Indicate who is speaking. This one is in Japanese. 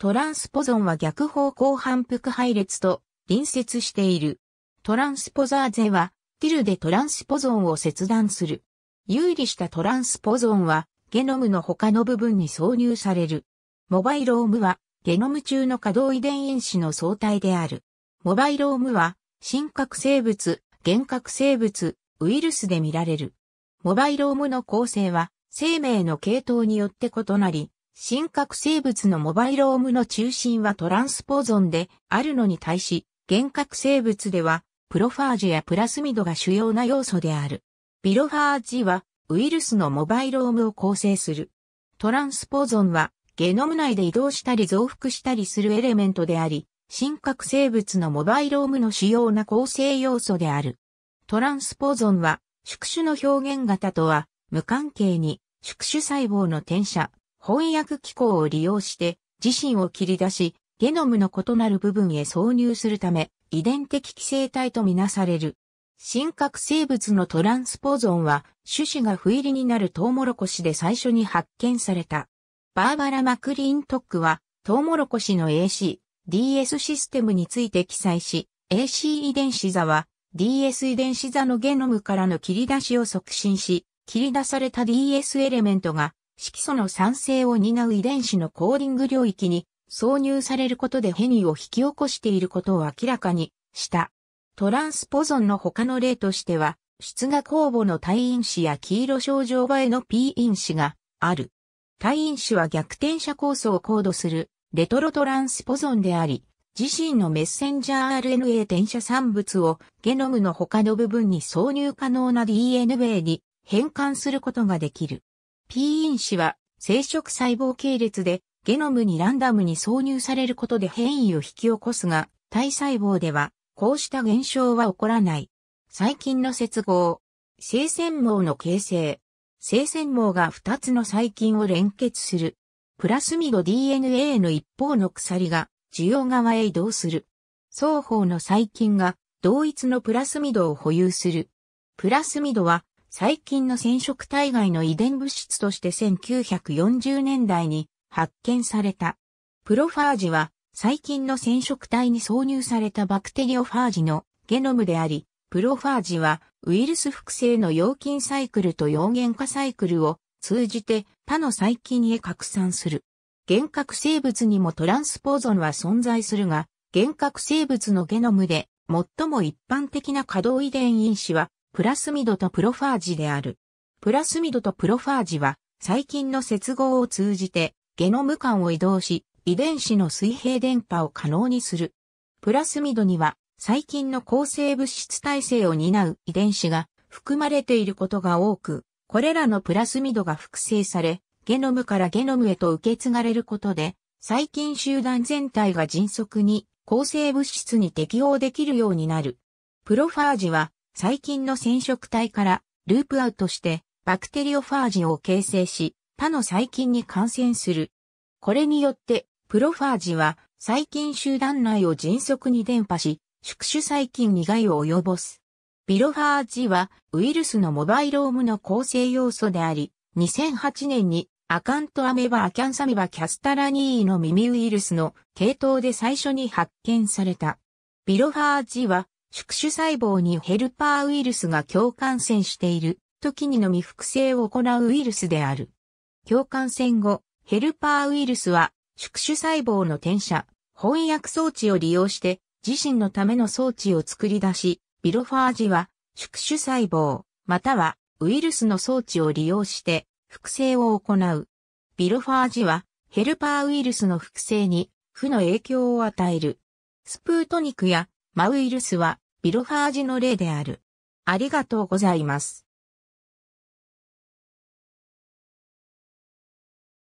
Speaker 1: トランスポゾンは逆方向反復配列と隣接している。トランスポザーゼは、ティルでトランスポゾンを切断する。有利したトランスポゾンは、ゲノムの他の部分に挿入される。モバイロームは、ゲノム中の可動遺伝因子の相対である。モバイロームは、真核生物、原核生物、ウイルスで見られる。モバイロームの構成は、生命の系統によって異なり、真核生物のモバイロームの中心はトランスポゾンであるのに対し、原核生物では、プロファージュやプラスミドが主要な要素である。ビロファージは、ウイルスのモバイロームを構成する。トランスポゾンは、ゲノム内で移動したり増幅したりするエレメントであり、真核生物のモバイロームの主要な構成要素である。トランスポゾンは、宿主の表現型とは、無関係に、宿主細胞の転写、翻訳機構を利用して自身を切り出し、ゲノムの異なる部分へ挿入するため、遺伝的寄生体とみなされる。真核生物のトランスポゾンは、種子が不入りになるトウモロコシで最初に発見された。バーバラ・マクリーントックは、トウモロコシの AC、DS システムについて記載し、AC 遺伝子座は、DS 遺伝子座のゲノムからの切り出しを促進し、切り出された DS エレメントが色素の酸性を担う遺伝子のコーディング領域に挿入されることで変異を引き起こしていることを明らかにした。トランスポゾンの他の例としては、出芽酵母の体因子や黄色症状場への P 因子がある。体因子は逆転者酵素をコードするレトロトランスポゾンであり、自身のメッセンジャー RNA 転写産物をゲノムの他の部分に挿入可能な DNA に変換することができる。P 因子は生殖細胞系列でゲノムにランダムに挿入されることで変異を引き起こすが、体細胞ではこうした現象は起こらない。細菌の接合、性鮮網の形成、性鮮網が2つの細菌を連結する。プラスミド DNA の一方の鎖が需要側へ移動する。双方の細菌が同一のプラスミドを保有する。プラスミドは最近の染色体外の遺伝物質として1940年代に発見された。プロファージは細菌の染色体に挿入されたバクテリオファージのゲノムであり、プロファージはウイルス複製の陽菌サイクルと陽原化サイクルを通じて他の細菌へ拡散する。原核生物にもトランスポーゾンは存在するが、原核生物のゲノムで最も一般的な可動遺伝因子はプラスミドとプロファージである。プラスミドとプロファージは、細菌の接合を通じて、ゲノム間を移動し、遺伝子の水平電波を可能にする。プラスミドには、細菌の構成物質体制を担う遺伝子が含まれていることが多く、これらのプラスミドが複製され、ゲノムからゲノムへと受け継がれることで、細菌集団全体が迅速に構成物質に適応できるようになる。プロファージは細菌の染色体からループアウトしてバクテリオファージを形成し、他の細菌に感染する。これによって、プロファージは細菌集団内を迅速に伝播し、宿主細菌に害を及ぼす。ビロファージはウイルスのモバイロームの構成要素であり、2008年にアカントアメバアキャンサメバキャスタラニーのミミウイルスの系統で最初に発見された。ビロファージは宿主細胞にヘルパーウイルスが共感染している時にのみ複製を行うウイルスである。共感染後、ヘルパーウイルスは宿主細胞の転写、翻訳装置を利用して自身のための装置を作り出し、ビロファージは宿主細胞、またはウイルスの装置を利用して複製を行う。ビロファージはヘルパーウイルスの複製に負の影響を与える。スプートニクやマウイルスはビロファージの例である。ありがとうございます。